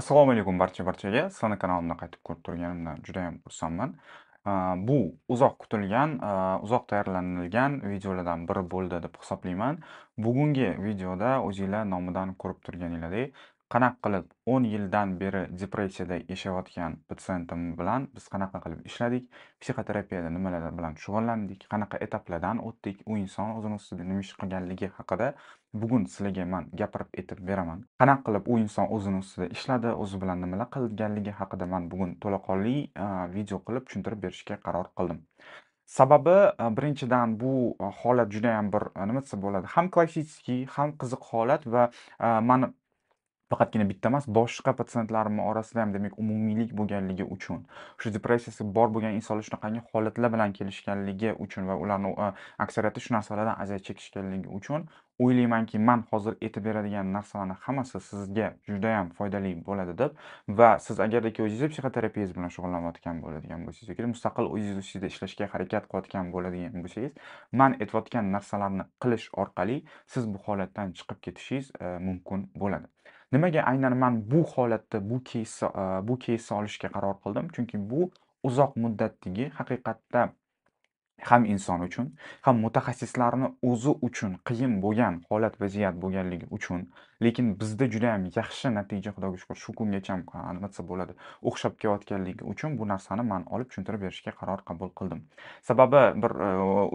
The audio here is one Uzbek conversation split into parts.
Assalomu alaykum barcha barchaga. Sizlarni kanalimda qaytib ko'rib turganimdan juda ham xursandman. Bu uzoq kutilgan, uzoq tayyorlanilgan videolardan biri bo'ldi deb hisoblayman. Bugungi videoda o'zingizlar nomidan ko'rib turganingizdek, qanaqa qilib o'n yildan beri depressiyada yashayotgan patsentim bilan biz qanaqa qilib ishladik psixoterapiyada nimalar bilan shug'ullandik qanaqa etaplardan o'tdik u inson o'zini ustida nima ish qilganligi haqida bugun sizlarga man gapirib aytib beraman qanaqa qilib u inson o'zini ustida ishladi o'zi bilan nimalar qilganligi haqida man bugun to'laqonli video qilib tushuntirib berishga qaror qildim sababi birinchidan bu holat judayam bir nima desa bo'ladi ham klassический ham qiziq holat va mani Faqatgina bitta emas, boshqa patsientlarim orasida ham demak umumiylik bo'lganligi uchun, shu depressiyasi bor bo'lgan insonlar shunaqangi holatlar bilan kelishganligi uchun va ularni e, aksariyati shu narsalardan aziyat chekishganligi uchun o'ylaymanki, man hozir aytib beradigan narsalarni hammasi sizga juda ham foydali bo'ladi deb va siz agardaki o'zingiz psixoterapiyangiz bilan shug'ullanayotgan bo'ladigan bo'lsangiz yoki mustaqil o'zingiz ustida ishlashga harakat qilayotgan bo'ladigan bo'lsangiz, man aytayotgan narsalarni qilish orqali siz bu holatdan chiqib ketishingiz e, mumkin bo'ladi. Nimaga aynan man bu holatda bu keysni e, bu keysni olishga qaror qildim? Chunki bu uzoq muddatdagi haqiqatda ham inson uchun, ham mutaxassislarni o'zi uchun qiyin bo'lgan holat vaziyat bo'lganligi uchun Lekin bizda juda yam yaxshi natija Xudoga shukr shu kungacha nima desa bo'ladi, o'xshab kelayotganligi uchun bu narsani man olib tushuntirib berishga qaror qabul qildim. Sababi bir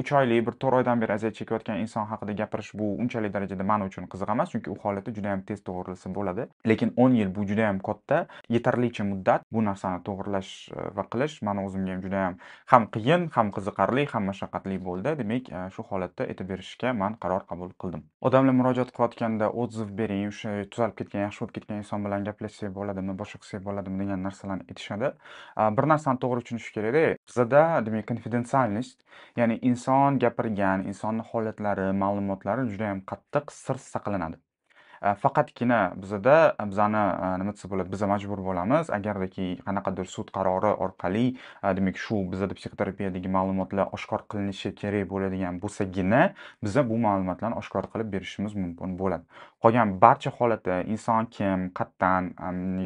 3 e, oylik, bir 4 oydan beri aziyat chekayotgan inson haqida gapirish bu unchalik darajada man uchun qiziq emas, chunki u holatda juda ham tez to'g'rilsa bo'ladi. Lekin 10 yil bu juda ham katta, yetarlicha muddat bu narsani to'g'rilash e, va qilish meni o'zimga ham juda ham ham qiyin, ham qiziqarli, ham mashaqqatli bo'ldi. Demak, e, shu holatda aytib berishga men qaror qabul qildim. Odamlar murojaat qilayotganda o'ziv bering keyin o'sha tuzalib ketgan yaxshi bo'lib ketgan inson bilan gaplashsak bo'ladimi boshqa qilsak bo'ladimi degan narsalarni aytishadi bir narsani to'g'ri tushunish kerakda bizada demak konfidensialность ya'ni inson gapirgan insonni holatlari ma'lumotlari judayam qattiq sir saqlanadi Э, faqatgina bizada e, bizani e, nima desa bo'ladi biza majbur bo'lamiz agardaki qanaqadir sud qarori orqali e, demak shu bizada psixoterapiyadagi ma'lumotlar oshkor qilinishi kerak bo'ladigan bo'lsagina biza bu ma'lumotlarni oshkor qilib berishimiz mumkin bo'ladi qolgan barcha holatda inson kim qatdan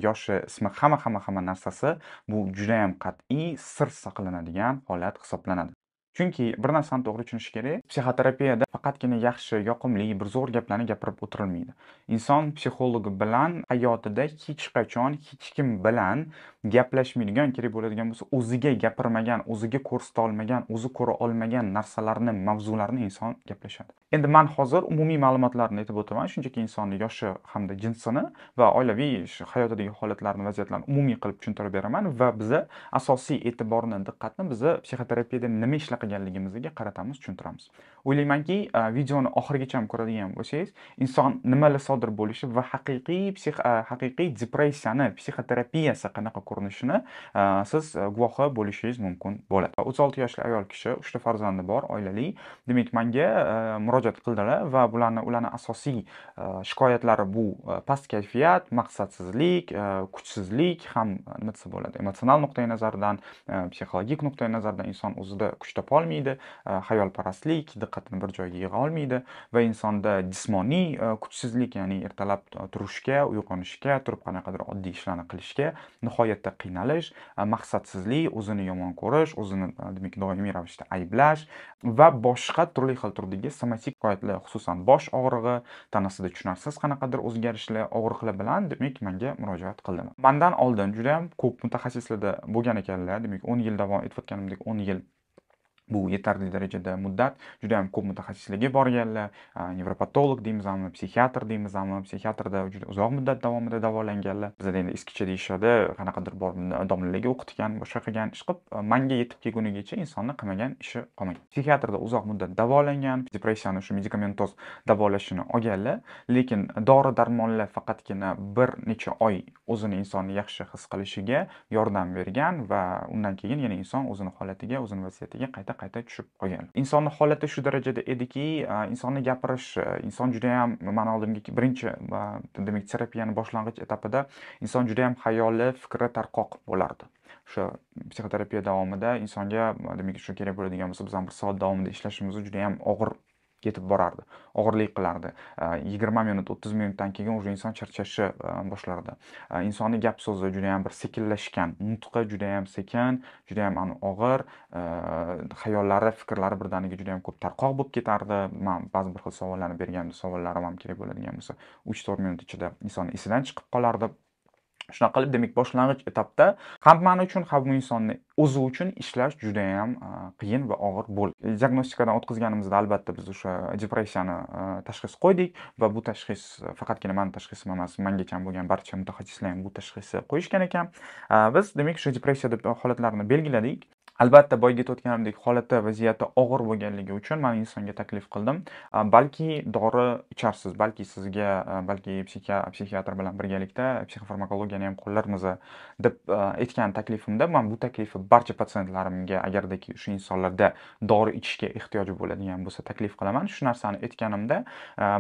yoshi ismi hamma hamma hamma narsasi bu judayam qat'iy sir saqlanadigan holat hisoblanadi chunki bir narsani to'g'ri tushunish kerak psixoterapiyada faqatgina yaxshi yoqimli bir zo'r gaplarni gapirib o'tirilmaydi inson psixologi bilan hayotida hech qachon hech kim bilan gaplashmaydigan kerak bo'ladigan bo'lsa o'ziga gapirmagan o'ziga ko'rsata olmagan o'zi ko'ra olmagan narsalarni mavzularni inson gaplashadi endi man hozir umumiy ma'lumotlarni aytib o'taman shunchaki insonni yoshi hamda jinsini va oilaviy hayotidagi holatlarni vaziyatlarni umumiy qilib tushuntirib beraman va biza asosiy e'tiborni diqqatni biza psixoterapiyada nima ishlab qilganligimizga qaratamiz tushuntiramiz o'ylaymanki e, videoni oxirigacha ham ko'radigan bo'lsangiz inson nimalar sodir bo'lishi va haqiqiy e, haqiqiy depressiyani psixoterapiyasi qanaqa ko'rinishini e, siz guvohi bo'lishingiz mumkin bo'ladi o'ttiz olti yoshli ayol kishi uchta farzandi bor oilali demak manga murojaat qildilar va bularni ularni asosiy shikoyatlari bu past kayfiyat maqsadsizlik kuchsizlik ham nima desa bo'ladi emotsional nuqtai nazardan psixologik nuqtai nazardan inson o'zida kuch topa olmaydi xayolparastlik e, diqqatni bir joyga yig'a olmaydi va insonda jismoniy e, kuchsizlik ya'ni ertalab turishga uyg'onishga turib qanaqadir oddiy ishlarni qilishga nihoyatda qiynalish e, maqsadsizlik o'zini yomon ko'rish o'zini demak doimiy ravishda ayblash va boshqa turli xil turdagi somatik shikoyatlar xususan bosh og'rig'i tanasida tushunarsiz qanaqadir o'zgarishlar og'riqlar bilan demak menga murojaat qildilar mandan oldin juda ham ko'p mutaxassislarda bo'lgan ekanlar demak o'n yil davom etayotganimdek o'n yil bu yetarli darajada muddat juda yam ko'p mutaxassislarga borganlar nevropatolog deymizmi psixiatr deymizmi psixiatrda juda uzoq muddat davomida davolanganlar bizada endi eskicha deyishadi qanaqadir bor domlalarga o'qitgan boshqa qilgan ish qilib manga yetib kelgunigacha insonni qilmagan ishi qolmagan psixiatrda uzoq muddat davolangan depressiyani shu medikamentoz davolashini olganlar lekin dori darmonlar faqatgina bir necha oy o'zini insonni yaxshi his qilishiga yordam bergan va undan keyin yana inson o'zini holatiga o'zini vaziyatiga qayta qayta tushib qolgan insonni holati shu darajada ediki insonni gapirish inson juda yam mani oldimga birinchi demak terapiyani boshlang'ich etapida inson juda yam hayoli fikri tarqoq bo'lardi o'sha psixoterapiya davomida insonga demak shu kerak bo'ladigan bo'lsa ham bir soat davomida ishlashimiz juda yam og'ir ketib borardi og'irlik qilardi э, yigirma minut o'ttiz minutdan keyin уже inson charchashni э, boshlardi э, insonni gap so'zi judayam bir sekinlashgan nutqi judayam sekin judayam og'ir xayollari fikrlari birdaniga judayam ko'p tarqoq bo'lib ketardi man ba'zi bir xil savollarni berganimda savollarim ham kerak bo'ladigan bo'lsa uch to'rt minut ichida inson esidan chiqib qolardi Shunaqa qilib, demak, boshlang'ich etapda hammani uchun, hamma insonni o'zi uchun ishlash juda ham qiyin va og'ir bo'ldi. Diagnostikadan o'tkazganimizda albatta biz o'sha depressiyani tashxis qo'ydik va bu tashxis faqatgina mani tashxisim emas, mengacha bo'lgan barcha mutaxassislar ham bu tashxisni qo'yishgan ekan. Biz demak, o'sha depressiya deb holatlarini belgiladik. albatta boyagi aytayotganimdek holati vaziyati og'ir bo'lganligi uchun man insonga taklif qildim balki dori icharsiz balki sizga balki psixiatr bilan birgalikda psixofarmakologiyani ham qo'llarmiz deb aytgan taklifimda man bu taklifni barcha patsientlarimga agardaki o'sha insonlarda dori ichishga ehtiyoji bo'ladigan bo'lsa taklif qilaman shu narsani aytganimda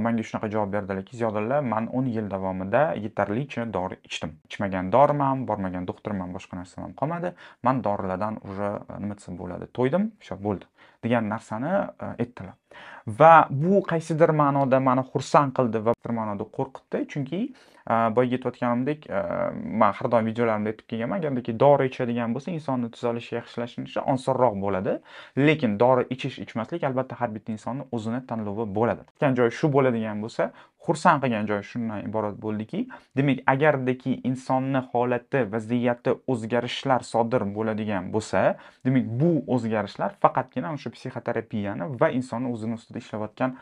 manga shunaqa javob berdilarki ziyodulla man o'n yil davomida yetarlicha dori ichdim ichmagan doriman bormagan doktorman boshqa narsam ham qolmadi man dorilardan уже nima desam bo'ladi to'ydim o'sha bo'ldi degan narsani aytdilar e, va bu qaysidir ma'noda mani xursand qildi va bir ma'noda qo'rqitdi chunki boyagi aytayotganimdek man har doim videolarimda aytib kelganman agardaki dori ichadigan bo'lsa insonni tuzalishi yaxshilanishi osonroq bo'ladi lekin dori ichish ichmaslik albatta har bitta insonni o'zini tanlovi bo'ladi aytgan joyi shu bo'ladigan bo'lsa xursand qilgan joyi shundan iborat bo'ldiki demak agardaki insonni holati vaziyati o'zgarishlar sodir bo'ladigan bo'lsa demak bu o'zgarishlar faqatgina o'sha psixoterapiyani va insonni o'zini ustida ishlayotgan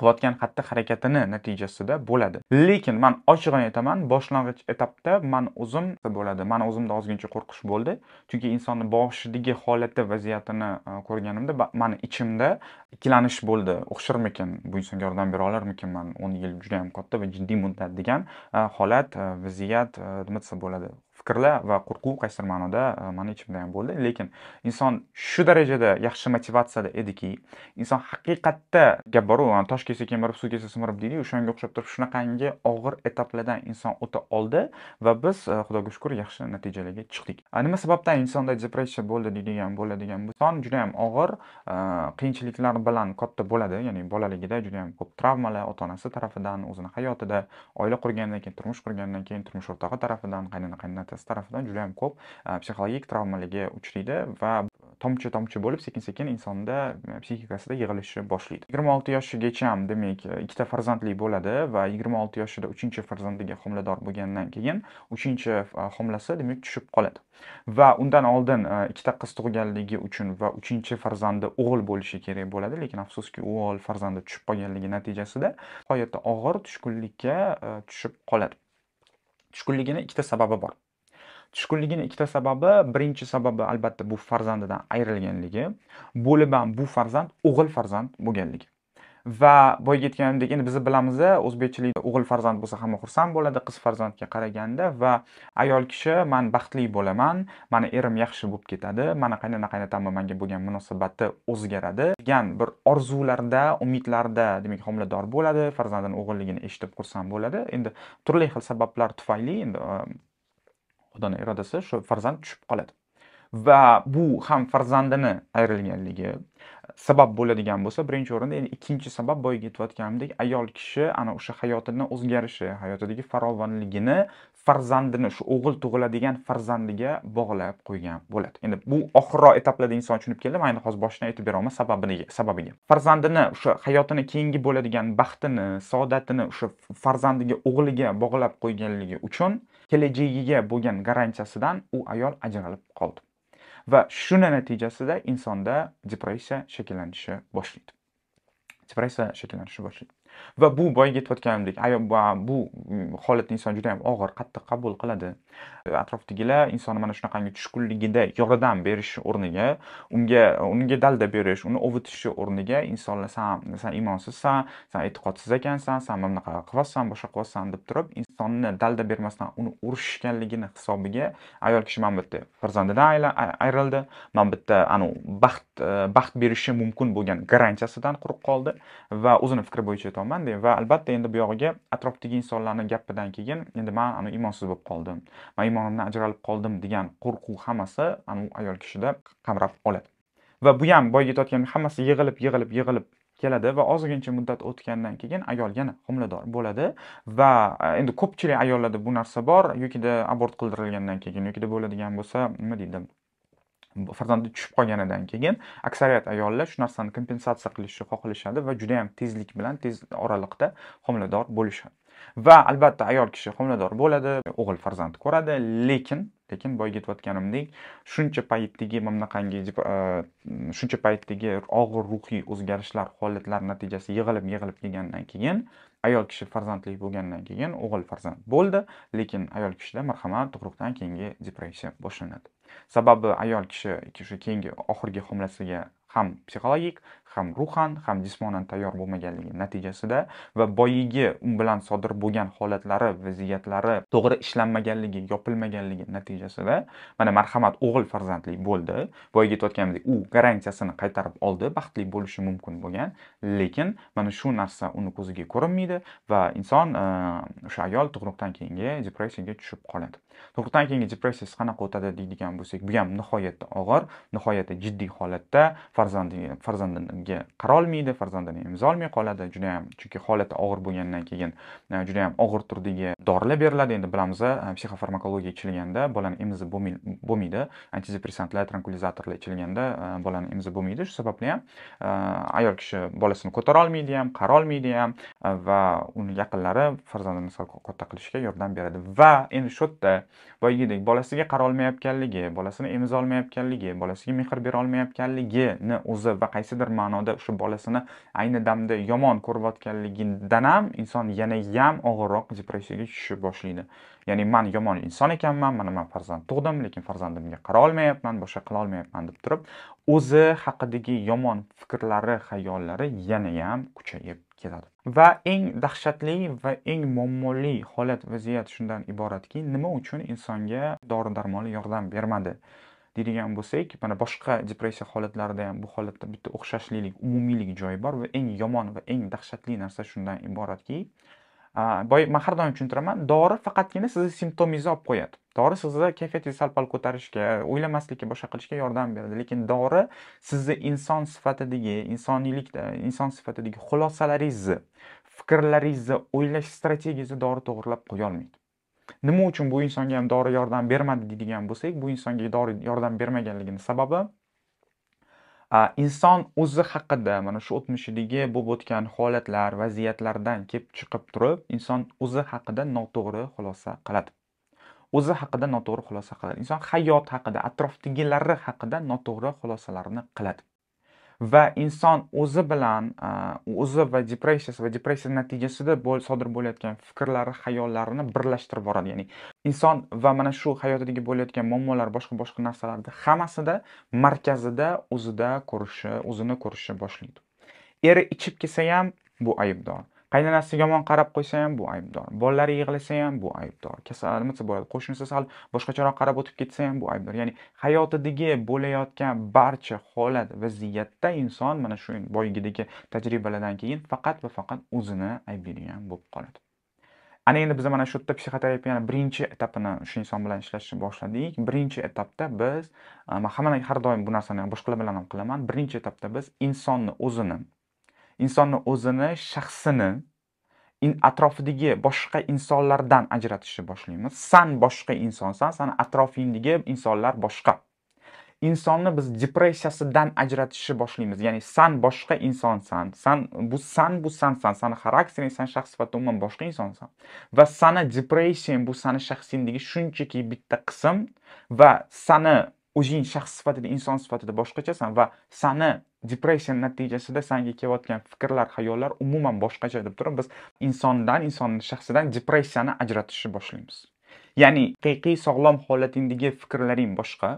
qilayotgan xatti harakatini natijasida bo'ladi lekin man ochig'ini aytaman boshlang'ich etapda man o'zim bo'ladi man o'zimda ozgincha qo'rqish bo'ldi chunki insonni boshidagi holati vaziyatini e, ko'rganimda mani ichimda ikkilanish bo'ldi o'xshirmikin bu insonga yordam bera olarmikinman o'n yil judayam katta va jiddiy muddat degan e, holat e, vaziyat nima desa bo'ladi fikrlar va qo'rquv qaysidir e, ma'noda mani ichimda ham bo'ldi lekin inson shu darajada yaxshi motivatsiyada ediki inson haqiqatda gap boru tosh kelsa kemirib suv kelsa simirib deydiyu o'shanga o'xshab turib shunaqangi og'ir etaplardan inson o'ta oldi va biz e, xudoga shukur yaxshi natijalarga chiqdik nima sababdan insonda depressiya bo'ldi deydigan bo'ladigan inson juda yam og'ir e, qiyinchiliklar bilan katta bo'ladi ya'ni bolaligida juda yam ko'p travmalar ota onasi tarafidan o'zini hayotida oila qurgandan keyin turmush qurgandan keyin turmush o'rtog'i tarafidan qaynona qaynota otasi tarafidan juda yam ko'p psixologik travmalarga uchraydi va tomchi tomchi bo'lib sekin sekin insonda psixikasida yig'ilishni boshlaydi yigirma olti yoshgacha ham demak э, ikkita farzandli bo'ladi va yigirma olti yoshida uchinchi farzandiga homilador bo'lgandan keyin uchinchi homilasi demak tushib qoladi va undan oldin ikkita qiz tug'ganligi uchun va uchinchi farzandi o'g'il bo'lishi kerak bo'ladi lekin afsuski o'g'il farzandi tushib qolganligi natijasida g'oyatda og'ir tushkunlikka tushib qoladi tushkunligini ikkita sababi bor tushkunligini ikkita sababi birinchi sababi albatta bu farzandidan ayrilganligi bo'lib ham bu farzand o'g'il farzand bo'lganligi va boyagi aytganimdek endi biz bilamiz o'zbekchilikda o'g'il farzand bo'lsa hamma xursand bo'ladi qiz farzandga qaraganda va ayol kishi man baxtli bo'laman mani erim yaxshi bo'lib ketadi mani qaynona qaynotamni manga bo'lgan munosabati o'zgaradi degan bir orzularda umidlarda demak homilador bo'ladi farzandini o'g'illigini eshitib xursand bo'ladi endi turli xil sabablar tufayli endi xudoni irodasi shu farzand tushib qoladi va bu ham farzandini ayrilganligi sabab bo'ladigan bo'lsa birinchi o'rinda endi ikkinchi sabab boyagi aytayotganimdek ayol kishi ana o'sha hayotini o'zgarishi hayotidagi farovonligini farzandini shu o'g'il tug'iladigan farzandiga bog'lab qo'ygan bo'ladi endi bu oxirroq etaplarda inson tushunib keldi man endi hozir boshidan aytib beryapman sababini sababiga farzandini o'sha hayotini keyingi bo'ladigan baxtini saodatini o'sha farzandiga o'g'liga bog'lab qo'yganligi uchun kelajagiga bo'lgan garantiyasidan u ayol ajralib qoldi va shuni natijasida insonda depressiya shakllanishi boshlaydi depressiya shakllanishi boshlaydi va bu boyagi aytib o'tganimdek bu holatni inson juda yam og'ir qattiq qabul qiladi atrofdagilar insonni mana shunaqangi tushkunligida yordam berish o'rniga unga unga dalda berish uni ovutishni o'rniga insonlar san san imonsizsan san e'tiqodsiz ekansan san mana bunaqa qilyapsan boshqa qilyapsan deb turib insonni dalda bermasdan uni urishganligini hisobiga ayol kishi mana bu yerda farzandidan ayrildi mana bu yerda anavi baxt e, baxt berishi mumkin bo'lgan garantiyasidan quruq qoldi va o'zini fikri bo'yicha aytyapman va albatta endi bu yog'iga atrofdagi insonlarni gapidan keyin endi man anavi imonsiz bo'lib qoldim man gumonimdan ajralib qoldim degan qo'rquv hammasi anu ayol kishida qamrab oladi va bu ham boyagi aytayotgan hammasi yig'ilib yig'ilib yig'ilib keladi va ozgincha muddat o'tgandan keyin ayol yana homilador bo'ladi va e, endi ko'pchilik ayollarda bu narsa bor yokida abort qildirilgandan keyin yokida bo'ladigan bo'lsa nima deydi farzandi tushib qolganidan keyin aksariyat ayollar shu narsani kompensatsiya qilishni xohlashadi va juda yam tezlik bilan tez oraliqda homilador bo'lishadi va albatta ayol kishi homilador bo'ladi o'g'il farzand ko'radi lekin lekin boyagi aytayotganimdek shuncha paytdagi mana bunaqangi e, shuncha paytdagi og'ir ruhiy o'zgarishlar holatlar natijasi yig'ilib yig'ilib kelgandan keyin ayol kishi farzandli bo'lgandan keyin o'g'il farzand bo'ldi lekin ayol kishida marhamat tug'ruqdan keyingi depressiya boshlanadi sababi ayol kishi shu keyingi oxirgi homilasiga ham psixologik ham ruhan ham jismonan tayyor bo'lmaganligi natijasida va boyigi u um bilan sodir bo'lgan holatlari vaziyatlari to'g'ri ishlanmaganligi yopilmaganligi natijasida mana marhamat o'g'il farzandli bo'ldi boyagi aytayotganimdek u garantiyasini qaytarib oldi baxtli bo'lishi mumkin bo'lgan lekin mana shu narsa uni ko'ziga ko'rinmaydi va inson e, o'sha ayol tug'ruqdan keyingi depressiyaga tushib qoladi tug'ruqdan keyingi depressiyasi qanaqa o'tadi deydigan bo'lsak bu ham nihoyatda og'ir nihoyatda jiddiy holatda farzandi farzandini qara qarolmaydi farzandini olmay qoladi juda ham chunki holati og'ir bo'lgandan keyin e, juda ham og'ir turdagi dorilar beriladi endi bilamiz e, psixofarmakologiya ichilganda bolani emizib bo'lmaydi antidepressantlar tranquilizatorlar ichilganda e, bolani emizib bo'lmaydi shu sababli ham ayol kishi bolasini ko'tara olmaydi ham qarolmaydi ham va uni yaqinlari farzandini sal katta qilishga yordam beradi va endi shu yerda boyagidek bolasiga qarolmayotganligi bolasini emizolmayotganligi bolasiga mehr berolmayotganligini o'zi va qaysidir ma'no ma'noda o'sha bolasini ayni damda yomon ko'rayotganligidan ham inson yana ham og'irroq depressiyaga tushishni boshlaydi ya'ni man yomon inson ekanman mana man farzand tug'dim lekin farzandimga qara olmayapman boshqa qila olmayapman deb turib o'zi haqidagi yomon fikrlari xayollari yana ham kuchayib ketadi va eng dahshatli va eng muammoli holat vaziyat shundan iboratki nima uchun insonga dori darmon yordam bermadi deydigan bo'lsak mana boshqa depressiya holatlarida ham bu holatda bitta o'xshashlilik umumiylik joyi bor va eng yomon va eng dahshatli narsa shundan iboratki boy man har doim tushuntiraman dori faqatgina sizni simptomingizni olib qo'yadi dori sizni kayfiyatingizni sal pal ko'tarishga o'ylamaslikka boshqa qilishga yordam beradi lekin dori sizni inson sifatidagi insoniylik inson sifatidagi xulosalaringizni fikrlaringizni o'ylash strategiyangizni dori to'g'irlab qo'yolmaydi nima uchun bu insonga ham dori yordam bermadi deydigan bo'lsak bu insonga dori yordam bermaganligini sababi inson o'zi haqida mana shu o'tmishidagi bo'lib o'tgan holatlar vaziyatlardan kelib chiqib turib inson o'zi haqida noto'g'ri xulosa qiladi o'zi haqida noto'g'ri xulosa qiladi inson hayot haqida atrofdagilari haqida noto'g'ri xulosalarni qiladi va inson o'zi bilan o'zi va depressiyasi va depressiya natijasida bo'l sodir bo'layotgan fikrlari xayollarini birlashtirib boradi ya'ni inson va mana shu hayotidagi bo'layotgan muammolar boshqa boshqa narsalarni hammasida markazida o'zida ko'rishi o'zini ko'rishni boshlaydi eri ichib kelsa ham bu aybdor qaynanasi yomon qarab qo'ysa ham bu aybdor bolalari yig'lasa ham bu aybdor kasal nima bo'ladi qo'shnisi sal boshqacharoq qarab o'tib ketsa ham bu aybdor ya'ni hayotidagi bo'layotgan barcha holat vaziyatda inson mana shu boyagidagi tajribalardan keyin faqat va faqat o'zini ayblaydigan bo'lib qoladi ana endi biz mana shu yerda psixoterapiyani birinchi etapini shu inson bilan ishlashni boshladik birinchi etapda biz hamma har doim bu narsani boshqalar bilan ham qilaman birinchi etapda biz insonni o'zini insonni o'zini shaxsini in atrofidagi boshqa insonlardan ajratishni boshlaymiz san boshqa insonsan san atrofingdagi insonlar boshqa insonni biz depressiyasidan ajratishni boshlaymiz ya'ni san boshqa insonsan san bu san bu sansan sani xaraktering san shaxs sifatida umuman boshqa insonsan va sani depressiyang bu sani shaxsingdagi shunchaki bitta qism va sani o'zing shaxs sifatida inson sifatida boshqachasan va sani depression natijasida sanga kelayotgan fikrlar xayollar umuman boshqacha deb turib biz insondan insonni shaxsidan depressiyani ajratishni boshlaymiz ya'ni haqiqiy sog'lom holatingdagi fikrlaring boshqa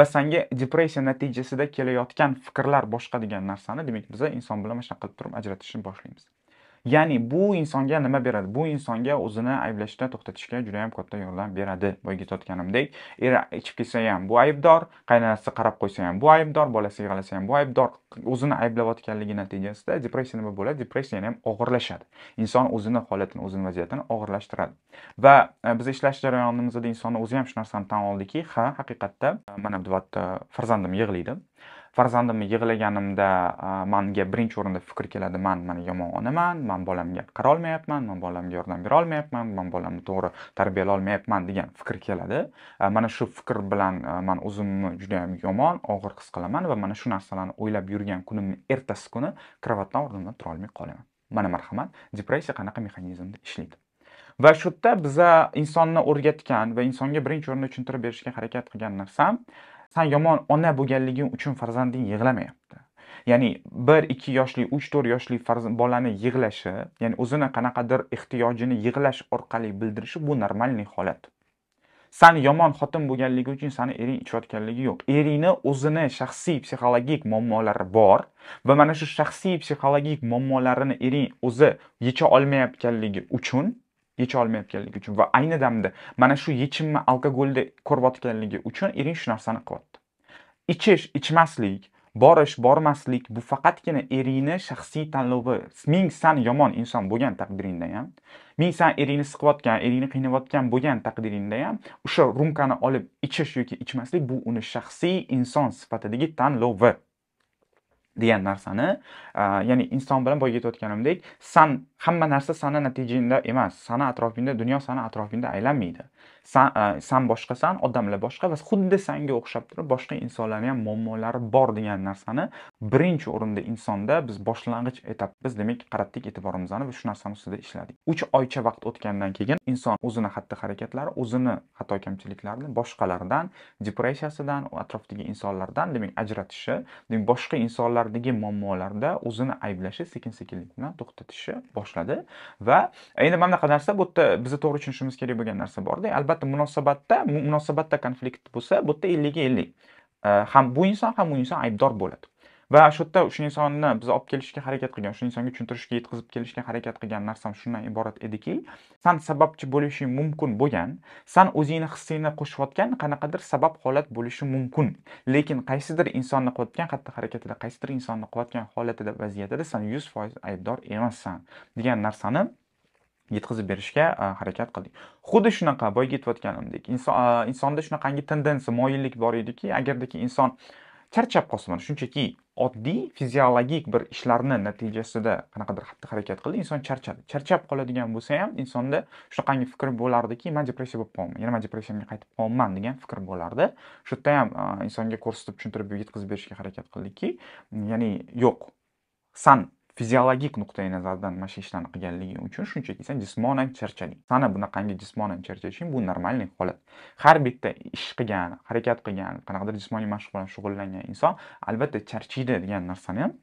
va sanga depressiya natijasida kelayotgan fikrlar boshqa degan narsani demak biz inson bilan mana shunaqa qilib turib ajratishni boshlaymiz Ya'ni bu insonga nima beradi? Bu insonga o'zini ayblashda to'xtatishga juda ham katta yordam beradi. boyagi aytganimdek, eri ichib kelsa ham bu aybdor, qaynonasi qarab qo'ysa ham bu aybdor, bolasi yig'lasa ham bu aybdor. O'zini ayblayotganligi natijasida depressiya nima bo'ladi? Depressiya ham og'irlashadi. Inson o'zini holatini, o'zini vaziyatini og'irlashtiradi. Va e, biz ishlash jarayonimizda inson o'zi ham shu narsani tan oldiki, ha, haqiqatda e, mana bu farzandim yig'laydi. farzandimni yig'laganimda manga birinchi o'rinda fikr keladi man mana yomon onaman man bolamga qarolmayapman man bolamga yordam bera olmayapman man bolamni to'g'ri tarbiyalay olmayapman degan fikr keladi mana shu fikr bilan man o'zimni judayam yomon og'ir his qilaman va mana shu narsalarni o'ylab yurgan kunimni ertasi kuni krovatdan o'rnimdan turolmay qolaman mana marhamat depressiya qanaqa mexanizmda ishlaydi va shu yerda biza insonni o'rgatgan va insonga birinchi o'rinda tushuntirib berishga harakat qilgan narsam san yomon ona bo'lganliging uchun farzanding yig'lamayapti ya'ni bir ikki yoshli uch to'rt yoshli farzand bolani yig'lashi ya'ni o'zini qanaqadir ehtiyojini yig'lash orqali bildirishi bu normalniy holat san yomon xotin bo'lganligi uchun sani ering ichayotganligi yo'q eringni o'zini shaxsiy psixologik muammolari bor va mana shu shaxsiy psixologik muammolarini ering o'zi yecha olmayotganligi uchun yecha olmayotganligi uchun va ayni damda mana shu yechimni alkogolda ko'rayotganligi uchun ering shu narsani qilyapti ichish ichmaslik borish bormaslik bu faqatgina eringni shaxsiy tanlovi ming san yomon inson bo'lgan taqdiringda ham ming san eringni siqayotgan eringni qiynayotgan bo'lgan taqdiringda ham o'sha rumkani olib ichish yoki ichmaslik bu uni shaxsiy inson sifatidagi tanlovi degan narsani ya'ni inson bilan boya aytayotganimdek san hamma narsa sana natijangda emas sana atrofingda dunyo sana atrofingda aylanmaydi san, e, san boshqasan odamlar boshqa va xuddi sanga o'xshab turib boshqa insonlarni ham muammolari bor degan narsani birinchi o'rinda insonda biz boshlang'ich etap biz demak qaratdik e'tiborimizni va shu narsani ustida ishladik uch oycha vaqt o'tgandan keyin inson o'zini xatti harakatlari o'zini xato kamchiliklarini boshqalardan depressiyasidan atrofdagi insonlardan demak ajratishi demak boshqa insonlardagi muammolarda o'zini ayblashi sekin sekinlik bilan to'xtatishi bosh boshladi va endi mana bunaqa narsa bu yerda biza to'g'ri tushunishimiz kerak bo'lgan narsa borda albatta munosabatda munosabatda konflikt bo'lsa bu yerda ellik ellik ham bu inson ham u inson aybdor bo'ladi va shu yerda o'sha insonni biz olib kelishga harakat qilgan o'sha insonga tushuntirishga yetkazib kelishga harakat qilgan narsam shundan iborat ediki san sababchi bo'lishing mumkin bo'lgan san o'zingni hissingni qo'shayotgan qanaqadir sabab holat bo'lishi mumkin lekin qaysidir insonni qilayotgan xatti harakatida qaysidir insonni qilayotgan holatida vaziyatida san yuz foiz aybdor emassan degan narsani yetkazib berishga harakat qildik xuddi shunaqa boyagi aytayotganimdek inson insonda shunaqangi tendensiya moyillik bor ediki agardaki inson charchab qolsa mana shunchaki oddiy fiziologik bir ishlarni natijasida qanaqadir xatti harakat qildi inson charchadi charchab qoladigan bo'lsa ham insonda shunaqangi fikr bo'lardiki man depressiya bo'lib qolaman yana man depressiyamga qaytib qolibman degan fikr bo'lardi shu yerda ham insonga ko'rsatib tushuntirib yetkazib berishga harakat qildikki ya'ni yo'q san fiziologik nuqtai nazardan mana shu ishlarni qilganligi uchun shunchaki sen jismonan charchading sana bunaqangi jismonan charchashing bu нормальный holat har bitta ish qilgan harakat qilgan qanaqadir jismoniy mashq bilan shug'ullangan inson albatta charchaydi degan narsani ham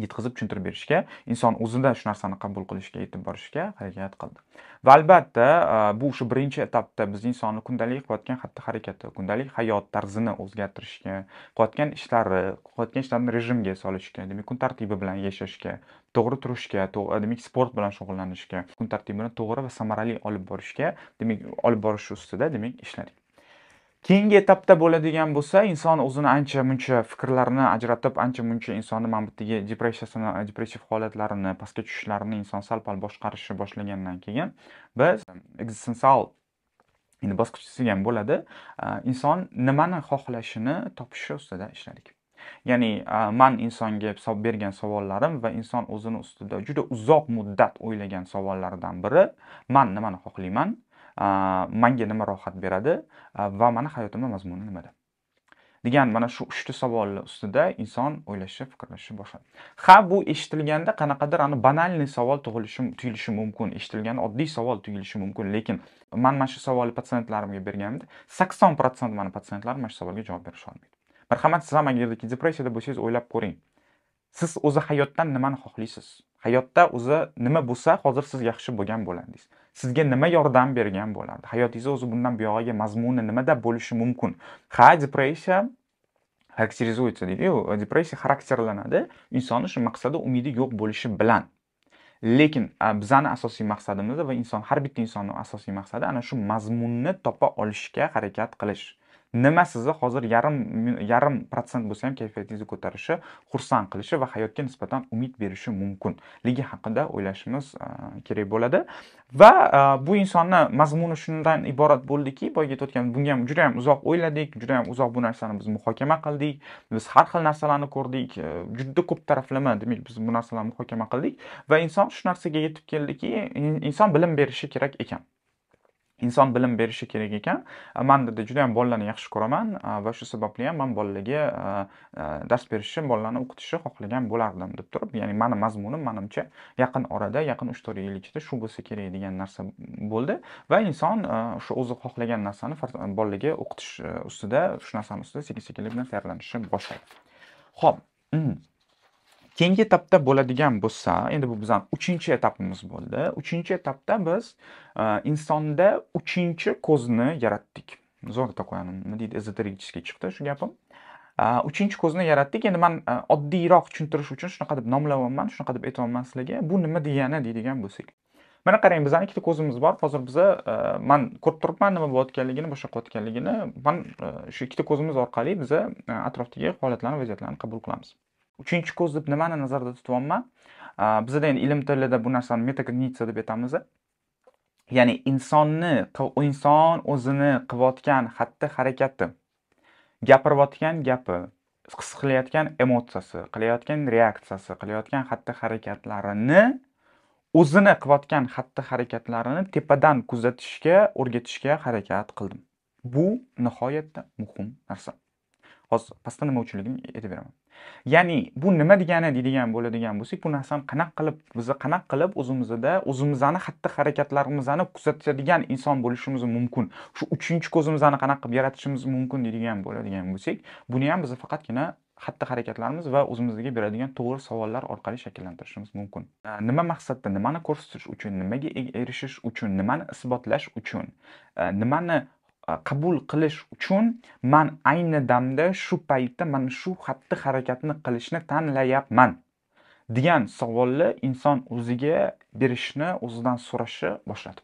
yetkazib tushuntirib berishga inson o'zida shu narsani qabul qilishga yetib borishga harakat qildi va albatta e, bu o'sha birinchi etapda biz insonni kundalik qilayotgan xatti harakati kundalik hayot tarzini o'zgartirishga qilayotgan ishlari qilayotgan ishlarini rejimga solishga demak kun tartibi bilan yashashga to'g'ri turishga e, demak sport bilan shug'ullanishga kun tartibini to'g'ri va samarali olib borishga demak olib borish ustida demak ishladik keyingi etapda bo'ladigan bo'lsa inson o'zini ancha muncha fikrlarini ajratib ancha muncha insonni mana bu yerdagi depressiyasini depressiv holatlarini pastga tushishlarini inson sal pal boshqarishni boshlagandan keyin biz eksistensial endi bosqichisiga ham bo'ladi inson nimani xohlashini topishi ustida ishladik ya'ni man insonga bergan savollarim va inson o'zini ustida juda uzoq muddat o'ylagan savollaridan biri man nimani xohlayman manga nima rohat beradi va mani hayotimda mazmuni nimada degan mana shu uchta savolni ustida inson o'ylashi fikrlashni boshladi ha bu eshitilganda qanaqadir ani banalniy savol tug'ilishi tuyulishi mumkin eshitilganda oddiy savol tuyulishi mumkin lekin man mana shu savolni patsientlarimga berganimda sakson protsent mani patsientlarim mana shu savolga javob berisha olmaydi marhamat siz ham agarda depressiyada bo'lsangiz o'ylab ko'ring siz o'zi hayotdan nimani xohlaysiz hayotda o'zi nima bo'lsa hozir siz yaxshi bo'lgan bo'lardingiz sizga nima yordam bergan bo'lardi hayotingiz o'zi bundan buyog'iga mazmuni nimada bo'lishi mumkin ha depressiya xarakterizуется deydiyu depressiya xarakterlanadi insonni shu maqsadi umidi yo'q bo'lishi bilan lekin bizani asosiy maqsadimiz va inson har bitta insonni asosiy maqsadi ana shu mazmunni topa olishga harakat qilish nima sizni hozir yarim yarim protsent bo'lsa ham kayfiyatingizni ko'tarishi xursand qilishi va hayotga nisbatan umid berishi mumkinligi haqida o'ylashimiz kerak bo'ladi va bu insonni mazmuni shundan iborat bo'ldiki boyagi aytayotgan bunga ham juda yam uzoq o'yladik juda yam uzoq bu narsani biz muhokama qildik biz har xil narsalarni ko'rdik e, juda ko'p taraflama demak biz bu narsalarni muhokama qildik va inson shu narsaga yetib keldiki inson bilim berishi kerak ekan inson bilim berishi kerak ekan man dedi juda ham bolalarni yaxshi ko'raman va shu sababli ham man bolalarga dars berishni bolalarni o'qitishni xohlagan bo'lardim deb turib ya'ni mani mazmunim manimcha yaqin orada yaqin uch to'rt yil ichida shu bo'lsa kerak degan narsa bo'ldi va inson o'sha o'zi xohlagan narsani bolalarga o'qitish ustida shu narsani ustida sekin sekinlik bilan tayyorlanishni boshlaydi ho'p hmm. keyingi etapda bo'ladigan bo'lsa endi bu bizani uchinchi etapimiz bo'ldi uchinchi etapda biz e, insonda uchinchi ko'zni yaratdik zo'rta nima deydi ezoterический chiqdi shu gapim e, uchinchi ko'zni yaratdik endi man e, oddiyroq tushuntirish uchun shunaqa deb nomlayapman shunaqa deb aytyapman sizlarga bu nima degani deydigan bo'lsak mana qarang bizani ikkita ko'zimiz bor hozir biza man ko'rib turibman nima bo'layotganligini qilayotganligini man shu ikkita ko'zimiz orqali biza atrofdagi holatlarni vaziyatlarni qabul qilamiz uchinchi ko'z deb nimani nazarda tutyapman bizada endi ilm tilida bu narsani metakognitsiya deb aytamiz ya'ni insonni inson o'zini qilayotgan xatti harakati gapirayotgan gapi his qilayotgan emotsiyasi qilayotgan reaksiyasi qilayotgan xatti harakatlarini o'zini qilayotgan xatti harakatlarini tepadan kuzatishga o'rgatishga harakat qildim bu nihoyatda muhim narsa hozir pastda nima uchunligini aytib beraman ya'ni bu nima degani deydigan bo'ladigan bo'lsak bu narsani qanaqa qilib bizni qanaqa qilib o'zimizda o'zimizni xatti harakatlarimizni kuzatadigan inson bo'lishimiz mumkin shu uchinchi ko'zimizni qanaqa qilib yaratishimiz mumkin deydigan bo'ladigan bo'lsak buni ham biz faqatgina xatti harakatlarimiz va o'zimizga beradigan to'g'ri savollar orqali shakllantirishimiz mumkin nima maqsadda nimani ko'rsatish uchun nimaga e-, erishish uchun nimani isbotlash uchun nimani qabul qilish uchun man ayni damda shu paytda mana shu xatti harakatni qilishni tanlayapman degan savolni inson o'ziga berishni o'zidan so'rashni boshladi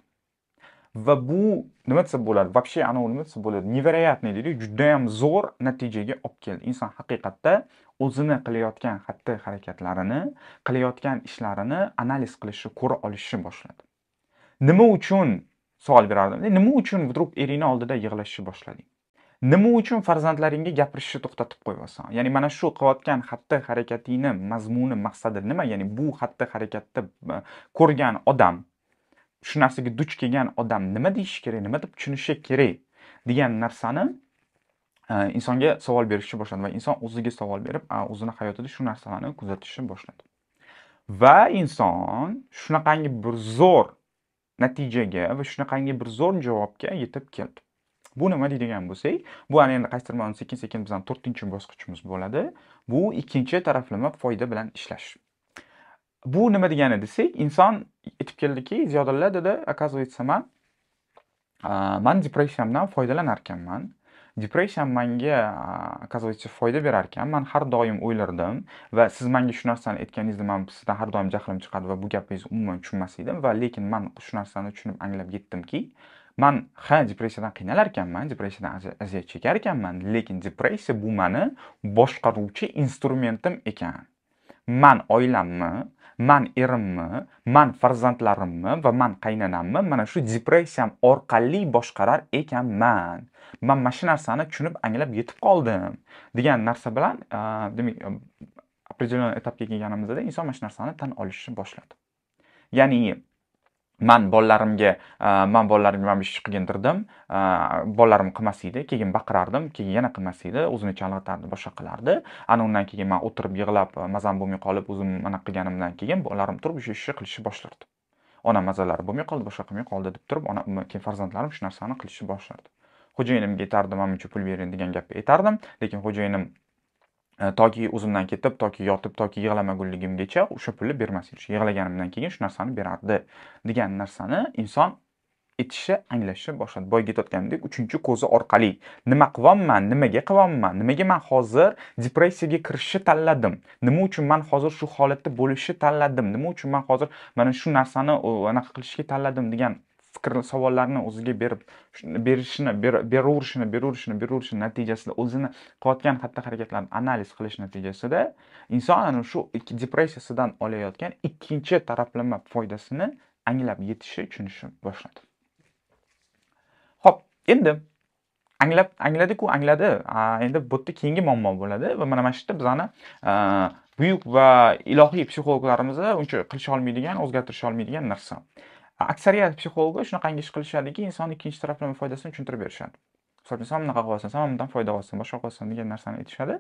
va bu nima desa bo'ladi вообще anavi nima desa bo'ladi невероятный deydi judayam zo'r natijaga olib keldi inson haqiqatda o'zini qilayotgan xatti harakatlarini qilayotgan ishlarini analiz qilishni ko'ra olishni boshladi nima uchun savol berardim nima uchun вдруг eringni oldida yig'lashni boshlading nima uchun farzandlaringga gapirishni to'xtatib qo'ymasan ya'ni mana shu qilayotgan xatti harakatingni mazmuni maqsadi nima ya'ni bu xatti harakatni e, ko'rgan odam shu narsaga duch kelgan odam nima deyishi kerak nima deb tushunishi kerak degan narsani e, insonga savol berishni boshladi va inson o'ziga savol berib o'zini hayotida shu narsalarni kuzatishni boshladi va inson shunaqangi bir zo'r natijaga va shunaqangi bir zo'r javobga yetib keldi bu nima deydigan bo'lsak bu ana endi qaysidir sekin sekin bizani to'rtinchi bosqichimiz bo'ladi bu ikkinchi taraflama foyda bilan ishlash bu nima degani desak inson aytib keldiki ziyodilla dedi оказывается man man depressiyamdan foydalanar ekanman depressiya menga оказывается foyda berar ekan man har doim o'ylardim va siz menga shu narsani aytganingizda man sizdan har doim jahlim chiqadi va bu gapingizni umuman tushunmas edim va lekin man shu narsani tushunib anglab yetdimki man ha depressiyadan qiynalar ekanman depressiyadan aziyat chekar ekanman lekin depressiya bu mani boshqaruvchi instrumentim ekan man oilamni man erimmi man farzandlarimmi va man qaynanamni mana shu depressiyam orqali boshqarar ekanman man mana shu narsani tushunib anglab yetib qoldim degan narsa bilan e, demak определенный e, etapga kelganimizda inson mana shu narsani tan olishni boshladi ya'ni man bolalarimga man bolalarimga mana bu ishni qilgin dirdim bolalarim qilmas edi keyin baqirardim keyin yana qilmas edi o'zini chalg'itardi boshqa qilardi ana undan keyin man o'tirib yig'lab mazam bo'lmay qolib o'zim anaqa qilganimdan keyin bolalarim turib o'sha ishni qilishni boshlardi ona mazalari bo'lmay qoldi boshqa qilmay qoldi deb turib ona keyin farzandlarim shu narsani qilishni boshlardi xo'jayinimga aytardim mana buncha pul bering degan gapni aytardim lekin xo'jayinim Э, toki o'zimdan ketib toki yotib toki yig'lamagunligimgacha o'sha pulni bermas edi yig'laganimdan keyin shu narsani berardi degan narsani inson aytishi anglashni boshladi boyagi aytayotgandek uchinchi ko'zi orqali nima qilyapman nimaga qilyapman nimaga man hozir depressiyaga kirishni tanladim nima uchun man hozir shu holatda bo'lishni tanladim nima uchun man hozir mana shu narsani anaqa qilishga tanladim degan fikr savollarni o'ziga berib berishini beraverishini beraverishini beraverishini natijasida o'zini qilayotgan xatti harakatlarni analiz qilish natijasida inson ana shu depressiyasidan olayotgan ikkinchi taraflama foydasini anglab yetishi tushunishi boshladi ho'p endi anglab angladiku angladi endi bu yerda keyingi muammo bo'ladi va mana mana shu yerda bizani buyuk va ilohiy psixologlarimiz uncha qilisha olmaydigan o'zgartirisha olmaydigan narsa aksariyat psixologlar shunaqangi ish qilishadiki inson ikkinchi taraf foydasini tushuntirib berishadi misol uchun san bunaqa qilasan san bundan foyda olsin boshqa qilsin degan narsani aytishadi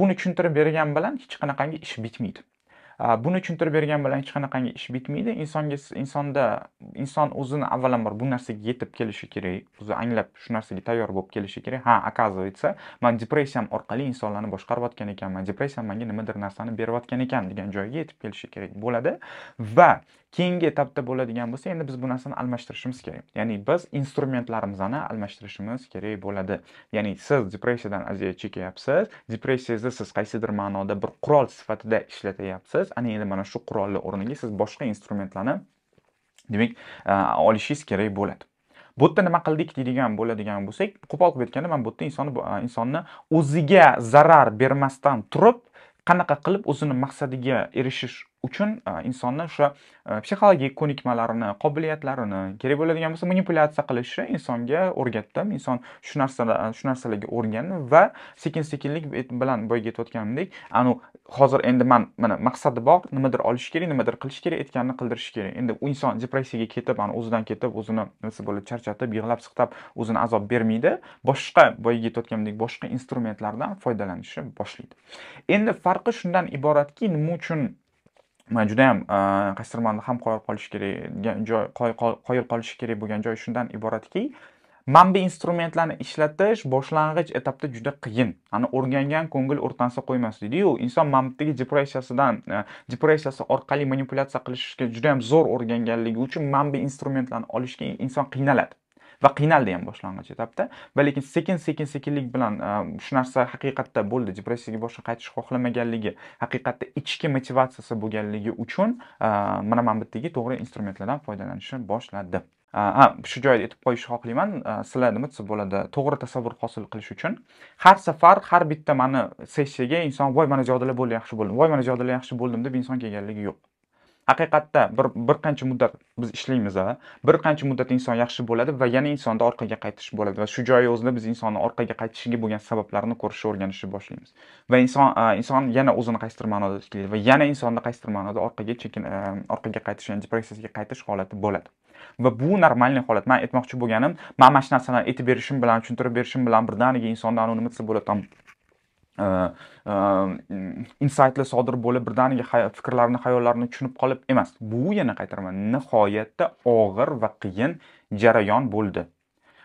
buni tushuntirib bergan bilan hech qanaqangi ish bitmaydi buni tushuntirib bergan bilan hech qanaqangi ish bitmaydi insonga insonda inson o'zini avvalambor bu narsaga yetib kelishi kerak o'zi anglab shu narsaga tayyor bo'lib kelishi kerak ha оказывается man depressiyam orqali insonlarni boshqarayotgan ekanman depressiyam manga nimadir narsani berayotgan ekan degan joyga yetib kelishi kerak bo'ladi va keyingi etapda bo'ladigan bo'lsa endi biz bu narsani almashtirishimiz kerak ya'ni biz instrumentlarimizni almashtirishimiz kerak bo'ladi ya'ni siz depressiyadan aziyat chekyapsiz depressiyangizni siz qaysidir ma'noda bir qurol sifatida ishlatyapsiz ana endi mana shu qurolni o'rniga siz boshqa instrumentlarni demak olishingiz kerak bo'ladi bu yerda nima qildik deydigan bo'ladigan bo'lsak qo'pol qilib aytganda mana bu yerda insonni insonni o'ziga zarar bermasdan turib qanaqa qilib o'zini maqsadiga erishish uchun e, insonni o'sha e, psixologik ko'nikmalarini qobiliyatlarini kerak bo'ladigan bo'lsa manipulyatsiya qilishni insonga o'rgatdim inson shu narsalar shu narsalarga o'rgandi va sekin sekinlik bilan boyagi aytayotganimdek anavi hozir endi man mana maqsadi bor nimadir olish kerak nimadir qilish kerak aytganini qildirish kerak endi u inson depressiyaga ketib an o'zidan ketib o'zini nima bo'ladi charchatib yig'lab siqtab o'zini azob bermaydi boshqa boyagi aytayotganimdek boshqa instrumentlardan foydalanishi boshlaydi endi farqi shundan iboratki nima uchun yam qaysidir ham qoyil qolish kerak joy qoyil qolishi kerak bo'lgan joy shundan iboratki manbi instrumentlarni ishlatish boshlang'ich etapda juda qiyin ani o'rgangan ko'ngil o'rtansa qo'ymas deydiyu inson manbidagi depressiyasidan depressiyasi orqali manipulyatsiya qilishga juda yam zo'r o'rganganligi uchun manbi instrumentlarni olishga inson qiynaladi va qiynaldi ham boshlang'ich etapda va lekin sekin sekin sekinlik bilan e, shu narsa haqiqatda bo'ldi depressiyaga boshqa qaytish xohlamaganligi haqiqatda ichki motivatsiyasi bo'lganligi uchun e, mana mana bittagi to'g'ri instrumentlardan foydalanishni boshladi e, ha shu joyda aytib qo'yishni xohlayman sizlar nima desa bo'ladi to'g'ri tasavvur hosil qilish uchun har safar har bitta mani sessiyaga inson voy mana jodalar bo'ldi yaxshi bo'ldim voy mana jodalar yaxshi bo'ldim deb inson kelganligi yo'q haqiqatda bir bir qancha muddat biz ishlaymiz bir qancha muddat inson yaxshi bo'ladi va yana insonda orqaga qaytish bo'ladi va shu joyi o'zida biz insonni orqaga qaytishiga bo'lgan sabablarni ko'rishni o'rganishni boshlaymiz va inson inson yana o'zini qaysidir ma'noda tiklaydi va yana insonda qaysidir ma'noda orqaga chekin orqaga qaytish ya'ni depressiyasiga qaytish holati bo'ladi va bu normalniy holat man aytmoqchi bo'lganim man mana shu narsalarni aytib berishim bilan tushuntirib berishim bilan birdaniga insonda anavi nima desa bo'ladi insaytlar sodir bo'lib birdaniga fikrlarini xayollarini tushunib qolib emas bu yana qaytaraman nihoyatda og'ir va qiyin jarayon bo'ldi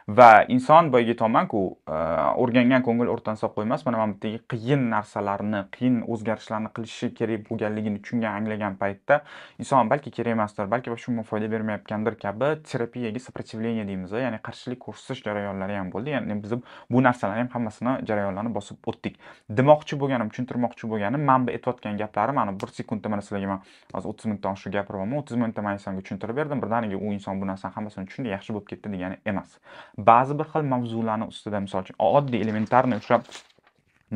va inson boyagi tomonku e, o'rgangan ko'ngil o'rtansa qo'ymas mana mana buyerdagi qiyin narsalarni qiyin o'zgarishlarni qilishi kerak bo'lganligini tushungan anglagan paytda inson balki kerak emasdir balki shunga foyda bermayotgandir kabi terapiyaga сопротивление deymiz ya'ni qarshilik ko'rsatish jarayonlari ham bo'ldi ya'ni biz bu narsalarni ham hammasini jarayonlarni bosib o'tdik demoqchi bo'lganim tushuntirmoqchi bo'lganim man bu aytayotgan gaplarim mana bir sekundda mana sizlarga man hozir o'ttiz minutdan oshiq gapiryapman o'ttiz minutda man insonga tushuntirib berdim birdaniga u inson bu narsani hammasini tushundi yaxshi bo'lib ketdi degani emas ba'zi bir xil mavzularni ustida misol uchun oddiy elementarni o'xshab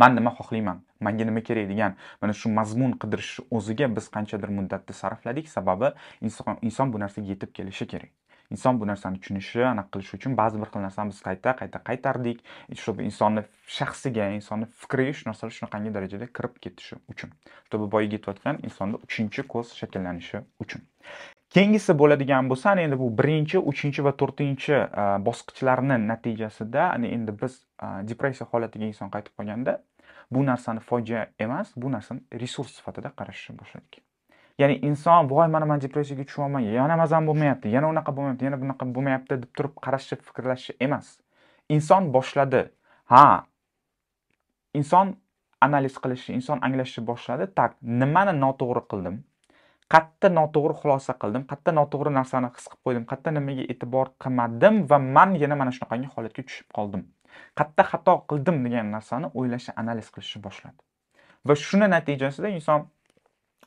man nima xohlayman manga nima kerak degan mana shu mazmun qidirish o'ziga biz qanchadir muddatni sarfladik sababi inson inson bu narsaga yetib kelishi kerak inson bu narsani tushunishi anaqa qilishi uchun ba'zi bir xil narsani biz qayta qayta qaytardik чтобы insonni shaxsiga insonni fikriga shu narsalar shunaqangi darajada kirib ketishi uchun чтобы boyagi aytayotgan insonni uchinchi ko'z shakllanishi uchun keyingisi bo'ladigan bo'lsa ana endi bu birinchi uchinchi va to'rtinchi e, bosqichlarni natijasida ana endi biz e, depressiya holatiga inson qaytib qolganda bu narsani fojia emas bu narsani resurs sifatida qarashni boshladik ya'ni inson voy mana man depressiyaga tushyapman yana mazam bo'lmayapti yana unaqa bo'lmayapti yana bunaqa bo'lmayapti deb turib qarashni fikrlashni emas inson boshladi ha inson analiz qilishni inson anglashni boshladi так nimani noto'g'ri qildim qayerda noto'g'ri xulosa qildim qayerda noto'g'ri narsani his qilib qo'ydim qayerda nimaga e'tibor qilmadim va man yana mana shunaqangi holatga tushib qoldim qayerda xato qildim degan narsani o'ylashni analiz qilishni boshladi va shuni natijasida inson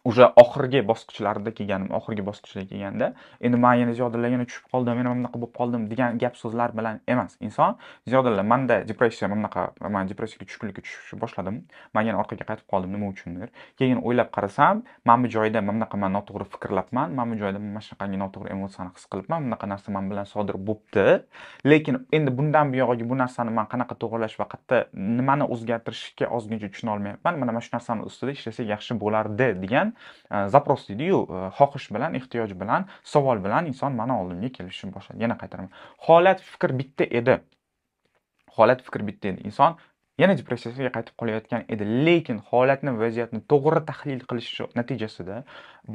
уже oxirgi bosqichlarida kelganim oxirgi bosqichga kelganda endi man yana ziyodillagina tushib qoldim yana bunaqa bo'lib qoldim degan gap so'zlar bilan emas inson ziyodilla manda depressiya bunaqa man depressiyaga tushkunlikka tushishni boshladim man yana orqaga qaytib qoldim nima uchundir keyin o'ylab qarasam man bu joyda mana bunaqa man noto'g'ri fikrlabman man bu joyda mana shunaqangi noto'g'ri emotsiyani his qilibman bunaqa narsa man bilan sodir bo'libdi lekin endi bundan buyog'iga bu narsani man qanaqa to'g'irlash va qayerda nimani o'zgartirishga ozguncha tushunolmayapman mana mana shu narsani ustida ishlasak yaxshi bo'lardi degan zapros э, deydiyu э, xohish bilan ehtiyoj bilan savol bilan inson mana oldimga kelishni boshladi yana qaytaraman holat fikr bitta edi holat fikr bitta edi inson yana depressiyasiga qaytib qolayotgan edi lekin holatni vaziyatni to'g'ri tahlil qilish natijasida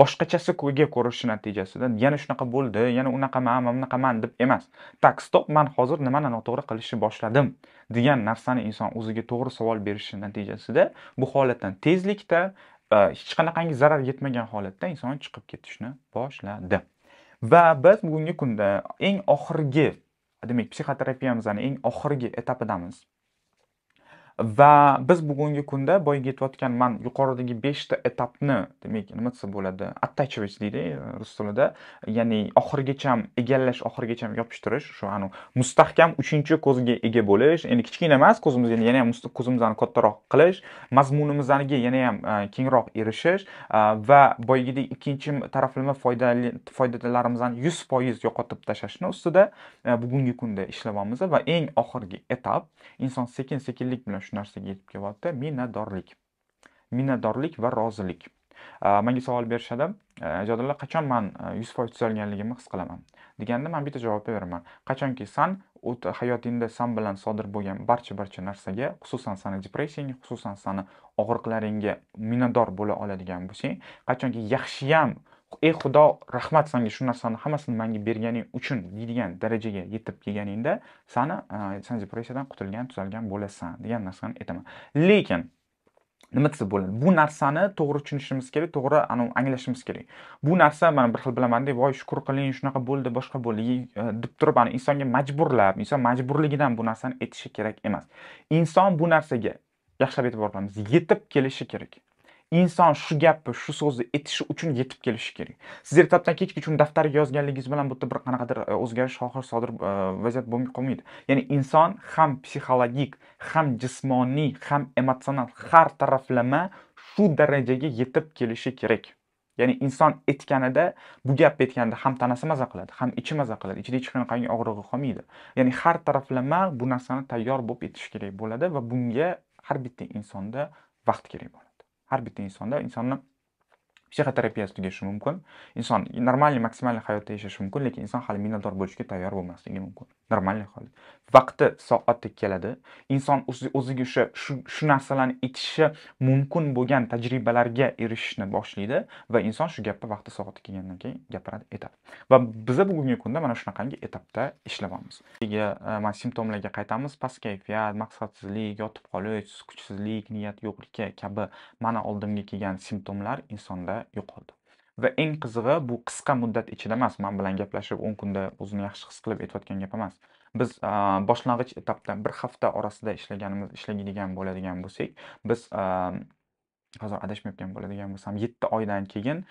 boshqachasi ko'ga ko'rishi natijasida yana shunaqa bo'ldi yana unaqaman mana bunaqaman deb emas так stop man hozir nimani noto'g'ri qilishni boshladim degan narsani inson o'ziga to'g'ri savol berishi natijasida bu holatdan tezlikda hech qanaqangi zarar yetmagan holatda inson chiqib ketishni boshladi va biz bugungi kunda eng oxirgi demak psixoterapiyamizni eng oxirgi etapidamiz va biz bugungi kunda boyagi aytayotgan man yuqoridagi beshta etapni demak nima desa bo'ladi attachивать deydi e, rus tilida ya'ni oxirigacha egallash oxirigacha yopishtirish shu anavi mustahkam uchinchi ko'zga ega bo'lish endi kichkina emas ko'zimizni yana ham ko'zimizni kattaroq qilish mazmunimizga yana ham e, kengroq erishish e, va boyagidek ikkinchi taraflama foydali foydalarimizni yuz foiz yo'qotib tashlashni ustida bugungi kunda ishlayapmiz va eng oxirgi etap inson sekin sekinlik bilan shu narsaga yetib kelyapti minnatdorlik minnatdorlik va rozilik manga savol berishadi jodilla qachon man yuz foiz tuzalganligimni his qilaman deganda man bitta javob beraman qachonki san hayotingda san bilan sodir bo'lgan barcha barcha narsaga xususan sani depressiyang xususan sani og'riqlaringga minnatdor bo'la oladigan bo'lsang qachonki yaxshiyam ey xudo rahmat sanga shu narsani hammasini manga berganing uchun deydigan darajaga yetib kelganingda sani e, san depressiyadan qutulgan tuzalgan bo'lasan degan narsani aytaman lekin nima desa bo'ladi bu narsani to'g'ri tushunishimiz kerak to'g'ri anglashimiz kerak bu narsa mana bir xil bilamanda voy shukur qiling shunaqa bo'ldi boshqa bo'ldi e, deb turib insonga majburlab inson majburligidan bu narsani aytishi kerak emas inson bu narsaga yaxshilab e'tibor qilamiz yetib kelishi kerak inson shu gapni shu so'zni aytishi uchun yetib kelishi kerak siz ertabdan kechgacha uni daftarga yozganligingiz bilan bu yerda bir qanaqadir e, o'zgarish xohir sodir e, vaziyat bo'lmay qolmaydi ya'ni inson ham psixologik ham jismoniy ham emotsional har taraflama shu darajaga yetib kelishi kerak ya'ni inson aytganida bu gapni aytganda ham tanasi maza qiladi ham ichi maza qiladi ichida hech qanaqangi og'rig'i qolmaydi ya'ni har taraflama bu narsani tayyor bo'lib aytish kerak bo'ladi va bunga har bitta insonda vaqt kerak bo'ladi her bittiği insanda insanın psixoterapiya tugashi mumkin inson normalniy maksimalniy hayotda yashashi mumkin lekin inson hali minnatdor bo'lishga tayyor bo'lmasligi mumkin normalniy holat vaqti soati keladi inson o'ziga o'sha shu narsalarni itishi mumkin bo'lgan tajribalarga erishishni boshlaydi va inson shu gapni vaqti soati kelgandan keyin gapiradi etadi va biza bugungi kunda mana shunaqangi etapda ishlayapmiz mana simptomlarga qaytamiz past kayfiyat maqsadsizlik yotib qolish kuchsizlik niyat yo'qligi kabi mana oldimga kelgan simptomlar insonda yo'qoldi va eng qizig'i bu qisqa muddat ichida emas man bilan gaplashib o'n kunda o'zini yaxshi his qilib aytayotgan gap emas biz boshlang'ich etapda bir hafta orasida ishlaganimiz ishlaydigan bo'ladigan bo'lsak biz Hozir adashmayotgan bo'ladigan bo'lsam, 7 oydan keyin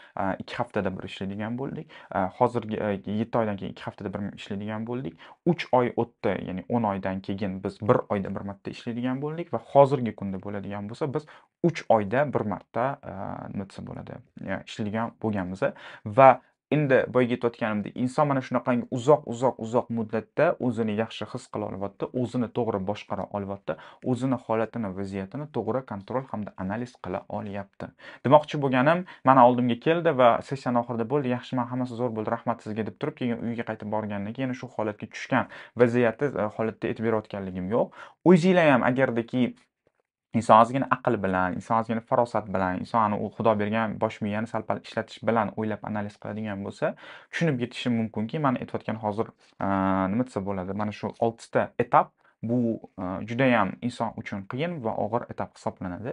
2 haftada bir ishlaydigan bo'ldik. Hozirgi 7 oydan keyin 2 haftada bir ishlaydigan bo'ldik. 3 oy o'tdi, ya'ni 10 oydan keyin biz 1 oyda bir marta ishlaydigan bo'ldik va hozirgi kunda bo'ladigan bo'lsa, biz 3 oyda bir marta nima desa bo'ladi, ishlaydigan bo'lganmiz va endi boyga aytayotganimdek inson mana shunaqangi uzoq uzoq uzoq muddatda o'zini yaxshi his qila olyapti o'zini to'g'ri boshqara olyapti o'zini holatini vaziyatini to'g'ri kontrol hamda analiz qila olyapti demoqchi bo'lganim mana oldimga keldi va sessiyani oxirida bo'ldi yaxshi man hammasi zo'r bo'ldi rahmat sizga deb turib keyin uyiga qaytib borgandan keyin shu holatga tushgan vaziyatni e, holatda aytib berayotganligim yo'q o'zinglar ham agardaki inson ozgina aql bilan inson ozgina farosat bilan inson u xudo bergan bosh miyani sal pal ishlatish bilan o'ylab analiz qiladigan bo'lsa tushunib yetishi mumkinki mana aytayotgan hozir nima desa bo'ladi mana shu oltita etap bu judayam inson uchun qiyin va og'ir etap hisoblanadi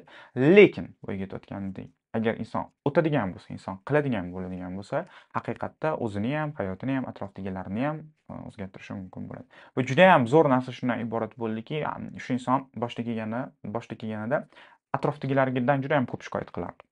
lekin boyagi aytayotganimdek agar inson o'tadigan bo'lsa inson qiladigan bo'ladigan bo'lsa haqiqatda o'zini ham hayotini ham atrofdagilarni ham e, o'zgartirishi mumkin bo'ladi bu juda yam zo'r narsa shundan iborat bo'ldiki e, shu inson boshda kelganda boshda kelganida atrofdagilardan juda yam ko'p shikoyat qilardi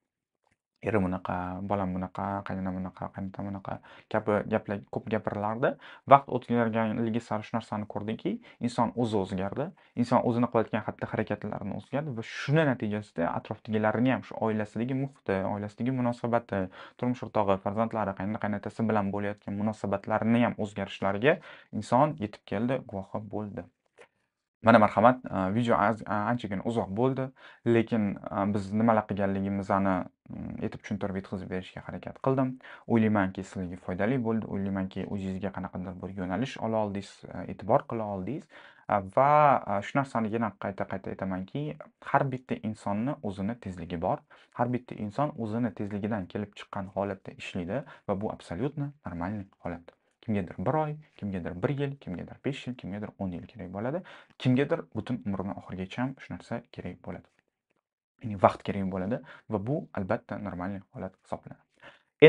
erim unaqa, bolam bunaqa, qaynonam bunaqa qaynotam bunaqa kabi gaplar ko'p gapirilardi. Vaqt o'tganligi sari shu narsani ko'rdiki inson o'zi o'zgardi, inson o'zini qilayotgan xatti-harakatlarini o'zgardi va shuni natijasida atrofdagilarini ham shu oilasidagi muhiti, oilasidagi munosabati, turmush o'rtog'i, farzandlari, qaynona-qaynotasi bilan bo'layotgan munosabatlarini ham o'zgarishlariga inson yetib keldi, guvohi bo'ldi. Mana marhamat, e, video e, anchagina uzoq bo'ldi, lekin e, biz nimalar qilganligimizni aytib mm, tushuntirib yetkazib berishga harakat qildim. O'ylaymanki, sizlarga foydali bo'ldi, o'ylaymanki, o'zingizga qanaqadir bir yo'nalish ola oldingiz, e'tibor qila oldingiz va shu narsani yana qayta-qayta aytamanki, har bitta insonni o'zini tezligi bor. Har bitta inson o'zini tezligidan kelib chiqqan holatda ishlaydi va bu absolyutni normal holat. kimgadir bir oy kimgadir bir yil kimgadir besh yil kimgadir o'n yil kerak bo'ladi kimgadir butun umrini oxirigacha ham shu narsa kerak bo'ladi ya'ni vaqt kerak bo'ladi va bu albatta normalniy holat hisoblanadi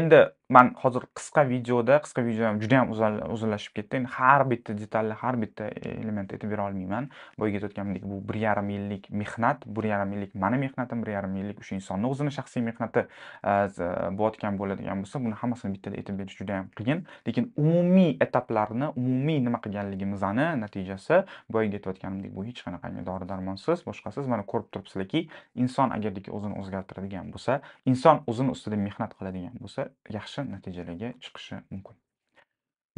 endi man hozir qisqa videoda qisqa video ham juda ham uzunlashib ketdi endi har bitta detalni har bitta elementni aytib bera olmayman boyagi aytayotganimdek bu bir yarim yillik mehnat bir yarim yillik mani mehnatim bir yarim yillik o'sha insonni o'zini shaxsiy mehnati e, bo'layotgan bo'ladigan bo'lsa buni hammasini bittada aytib berish juda ham qiyin lekin umumiy etaplarni umumiy nima qilganligimizni natijasi boyagi aytayotganimdek bu hech qanaqangi dori darmonsiz boshqasiz mana ko'rib turibsizlarki inson agarki o'zini o'zgartiradigan bo'lsa inson o'zini ustida mehnat qiladigan bo'lsa yaxshi natijalarga chiqishi mumkin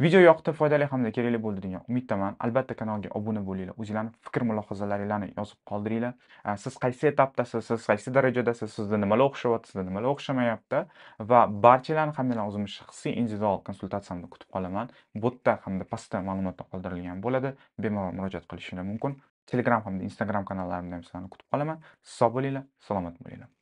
video yoqdi foydali hamda kerakli bo'ldi degan umiddaman albatta kanalga obuna bo'linglar o'zinglarni fikr mulohazalaringlarni yozib qoldiringlar siz qaysi etapdasiz siz qaysi darajadasiz sizda nimalar o'xshayapti sizda nimalar o'xshamayapti va barchalarni hammalarni o'zimni shaxsiy individual konsultatsiyamni kutib qolaman botda hamda pastda ma'lumotlar qoldirilgan bo'ladi bemalol murojaat qilishinglar mumkin telegram hamda instagram kanallarimda ham sizlarni kutib qolaman sog' bo'linglar salomat bo'linglar